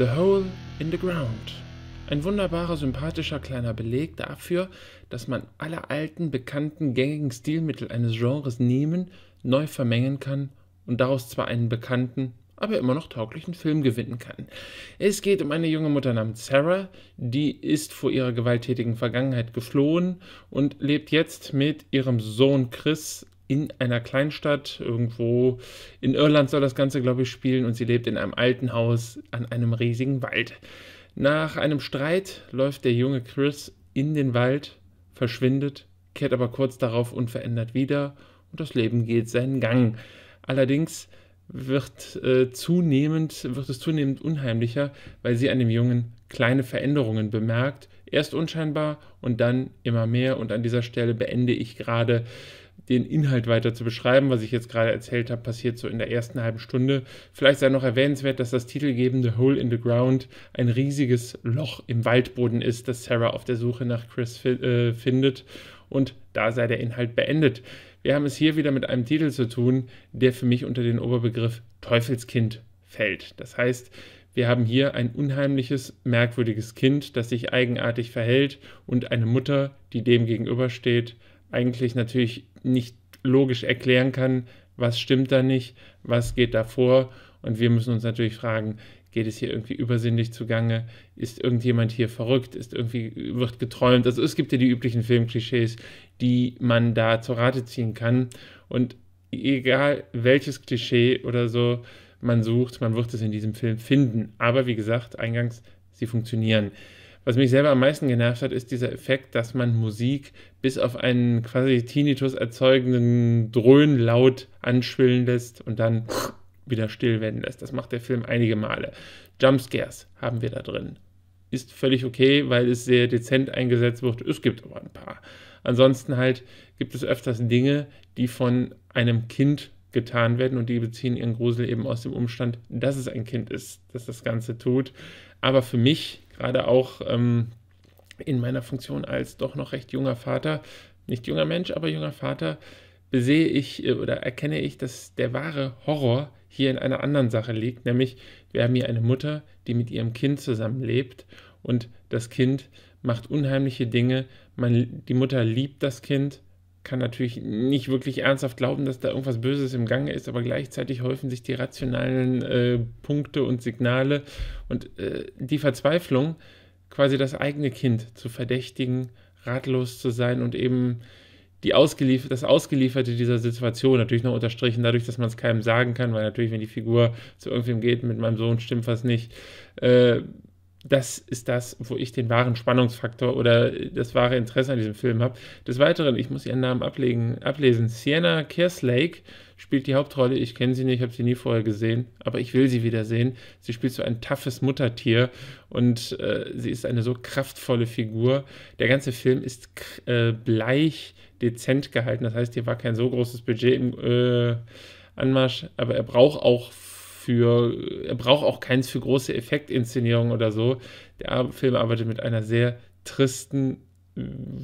The Hole in the Ground. Ein wunderbarer, sympathischer kleiner Beleg dafür, dass man alle alten, bekannten, gängigen Stilmittel eines Genres nehmen, neu vermengen kann und daraus zwar einen bekannten, aber immer noch tauglichen Film gewinnen kann. Es geht um eine junge Mutter namens Sarah, die ist vor ihrer gewalttätigen Vergangenheit geflohen und lebt jetzt mit ihrem Sohn Chris in einer Kleinstadt irgendwo. In Irland soll das Ganze, glaube ich, spielen und sie lebt in einem alten Haus an einem riesigen Wald. Nach einem Streit läuft der junge Chris in den Wald, verschwindet, kehrt aber kurz darauf unverändert wieder und das Leben geht seinen Gang. Allerdings wird äh, zunehmend wird es zunehmend unheimlicher, weil sie an dem Jungen kleine Veränderungen bemerkt, erst unscheinbar und dann immer mehr und an dieser Stelle beende ich gerade den Inhalt weiter zu beschreiben, was ich jetzt gerade erzählt habe, passiert so in der ersten halben Stunde. Vielleicht sei noch erwähnenswert, dass das titelgebende Hole in the Ground ein riesiges Loch im Waldboden ist, das Sarah auf der Suche nach Chris fi äh, findet und da sei der Inhalt beendet. Wir haben es hier wieder mit einem Titel zu tun, der für mich unter den Oberbegriff Teufelskind fällt. Das heißt, wir haben hier ein unheimliches, merkwürdiges Kind, das sich eigenartig verhält und eine Mutter, die dem gegenübersteht, eigentlich natürlich nicht logisch erklären kann, was stimmt da nicht, was geht da vor. Und wir müssen uns natürlich fragen, geht es hier irgendwie übersinnlich zugange? Ist irgendjemand hier verrückt? Ist irgendwie, wird geträumt? Also es gibt ja die üblichen Filmklischees, die man da zur Rate ziehen kann. Und egal welches Klischee oder so man sucht, man wird es in diesem Film finden. Aber wie gesagt, eingangs, sie funktionieren was mich selber am meisten genervt hat, ist dieser Effekt, dass man Musik bis auf einen quasi Tinnitus erzeugenden Dröhnlaut anschwillen lässt und dann wieder still werden lässt. Das macht der Film einige Male. Jumpscares haben wir da drin. Ist völlig okay, weil es sehr dezent eingesetzt wird. Es gibt aber ein paar. Ansonsten halt gibt es öfters Dinge, die von einem Kind getan werden und die beziehen ihren Grusel eben aus dem Umstand, dass es ein Kind ist, das das Ganze tut. Aber für mich gerade auch ähm, in meiner Funktion als doch noch recht junger Vater, nicht junger Mensch, aber junger Vater, besehe ich äh, oder erkenne ich, dass der wahre Horror hier in einer anderen Sache liegt, nämlich wir haben hier eine Mutter, die mit ihrem Kind zusammenlebt und das Kind macht unheimliche Dinge, man, die Mutter liebt das Kind, kann natürlich nicht wirklich ernsthaft glauben, dass da irgendwas Böses im Gange ist, aber gleichzeitig häufen sich die rationalen äh, Punkte und Signale und äh, die Verzweiflung, quasi das eigene Kind zu verdächtigen, ratlos zu sein und eben die ausgelief das Ausgelieferte dieser Situation natürlich noch unterstrichen, dadurch, dass man es keinem sagen kann, weil natürlich, wenn die Figur zu irgendwem geht, mit meinem Sohn stimmt was nicht, äh, das ist das, wo ich den wahren Spannungsfaktor oder das wahre Interesse an diesem Film habe. Des Weiteren, ich muss ihren Namen ablegen, ablesen. Sienna Kerslake spielt die Hauptrolle. Ich kenne sie nicht, habe sie nie vorher gesehen, aber ich will sie wiedersehen. Sie spielt so ein toughes Muttertier und äh, sie ist eine so kraftvolle Figur. Der ganze Film ist äh, bleich, dezent gehalten. Das heißt, hier war kein so großes Budget im äh, Anmarsch, aber er braucht auch für, er braucht auch keins für große Effektinszenierungen oder so. Der Film arbeitet mit einer sehr tristen,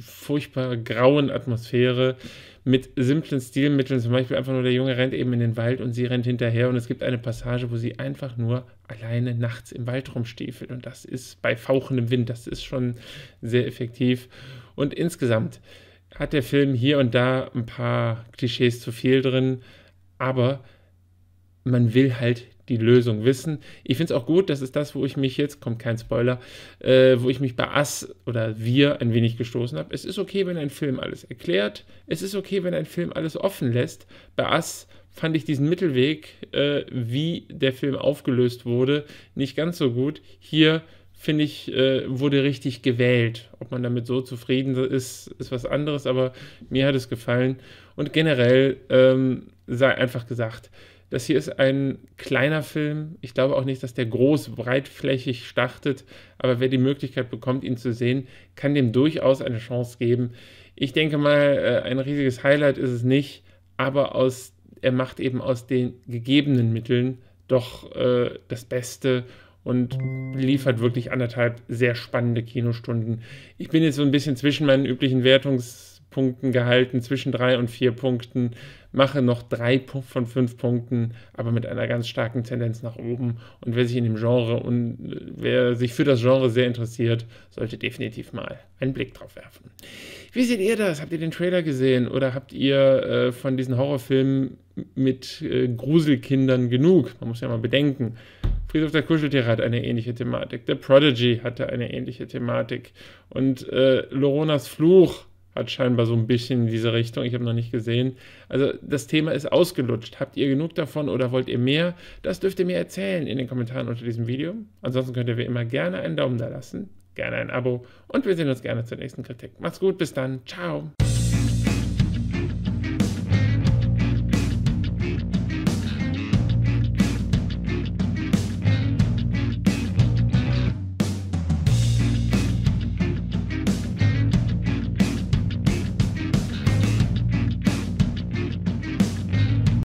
furchtbar grauen Atmosphäre, mit simplen Stilmitteln, zum Beispiel einfach nur der Junge rennt eben in den Wald und sie rennt hinterher und es gibt eine Passage, wo sie einfach nur alleine nachts im Wald rumstiefelt und das ist bei fauchendem Wind, das ist schon sehr effektiv und insgesamt hat der Film hier und da ein paar Klischees zu viel drin, aber man will halt die Lösung wissen. Ich finde es auch gut, das ist das, wo ich mich jetzt, kommt kein Spoiler, äh, wo ich mich bei Ass oder Wir ein wenig gestoßen habe. Es ist okay, wenn ein Film alles erklärt. Es ist okay, wenn ein Film alles offen lässt. Bei Ass fand ich diesen Mittelweg, äh, wie der Film aufgelöst wurde, nicht ganz so gut. Hier finde ich, äh, wurde richtig gewählt. Ob man damit so zufrieden ist, ist was anderes, aber mir hat es gefallen. Und generell ähm, sei einfach gesagt, das hier ist ein kleiner Film. Ich glaube auch nicht, dass der groß, breitflächig startet, aber wer die Möglichkeit bekommt, ihn zu sehen, kann dem durchaus eine Chance geben. Ich denke mal, äh, ein riesiges Highlight ist es nicht, aber aus, er macht eben aus den gegebenen Mitteln doch äh, das Beste und liefert halt wirklich anderthalb sehr spannende Kinostunden. Ich bin jetzt so ein bisschen zwischen meinen üblichen Wertungspunkten gehalten, zwischen drei und vier Punkten, mache noch drei von fünf Punkten, aber mit einer ganz starken Tendenz nach oben. Und wer sich in dem Genre und äh, wer sich für das Genre sehr interessiert, sollte definitiv mal einen Blick drauf werfen. Wie seht ihr das? Habt ihr den Trailer gesehen oder habt ihr äh, von diesen Horrorfilmen mit äh, Gruselkindern genug? Man muss ja mal bedenken, Friedhof der Kuscheltiere hat eine ähnliche Thematik. The Prodigy hatte eine ähnliche Thematik. Und äh, Loronas Fluch hat scheinbar so ein bisschen in diese Richtung. Ich habe noch nicht gesehen. Also das Thema ist ausgelutscht. Habt ihr genug davon oder wollt ihr mehr? Das dürft ihr mir erzählen in den Kommentaren unter diesem Video. Ansonsten könnt ihr wie immer gerne einen Daumen da lassen, gerne ein Abo und wir sehen uns gerne zur nächsten Kritik. Macht's gut, bis dann. Ciao.